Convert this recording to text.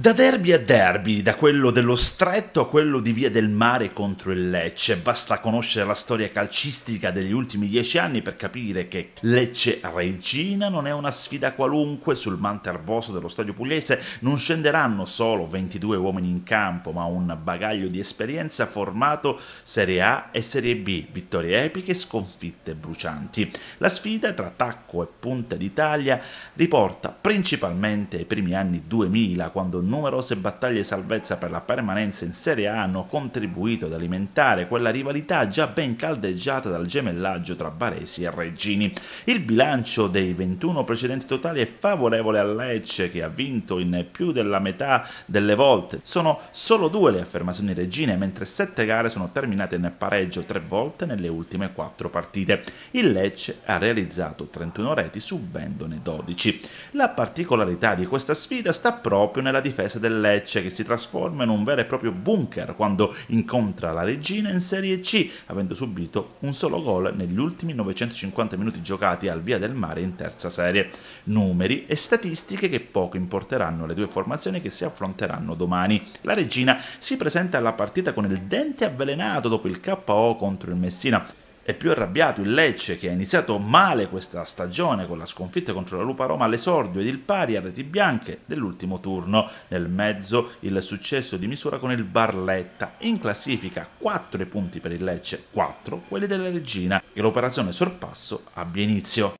Da derby a derby, da quello dello stretto a quello di Via del Mare contro il Lecce, basta conoscere la storia calcistica degli ultimi dieci anni per capire che Lecce Regina non è una sfida qualunque, sul manto arboso dello stadio pugliese non scenderanno solo 22 uomini in campo, ma un bagaglio di esperienza formato Serie A e Serie B, vittorie epiche, sconfitte brucianti. La sfida tra Tacco e Punta d'Italia riporta principalmente ai primi anni 2000, quando numerose battaglie salvezza per la permanenza in Serie A hanno contribuito ad alimentare quella rivalità già ben caldeggiata dal gemellaggio tra Baresi e Reggini. Il bilancio dei 21 precedenti totali è favorevole al Lecce che ha vinto in più della metà delle volte. Sono solo due le affermazioni regine, mentre sette gare sono terminate in pareggio tre volte nelle ultime quattro partite. Il Lecce ha realizzato 31 reti subendone 12. La particolarità di questa sfida sta proprio nella difesa difese del Lecce che si trasforma in un vero e proprio bunker quando incontra la regina in Serie C, avendo subito un solo gol negli ultimi 950 minuti giocati al Via del Mare in terza serie. Numeri e statistiche che poco importeranno le due formazioni che si affronteranno domani. La regina si presenta alla partita con il dente avvelenato dopo il KO contro il Messina, è più arrabbiato il Lecce che ha iniziato male questa stagione con la sconfitta contro la Lupa Roma all'esordio ed il pari a reti bianche dell'ultimo turno. Nel mezzo il successo di misura con il Barletta. In classifica 4 punti per il Lecce, 4 quelli della Regina e l'operazione sorpasso abbia inizio.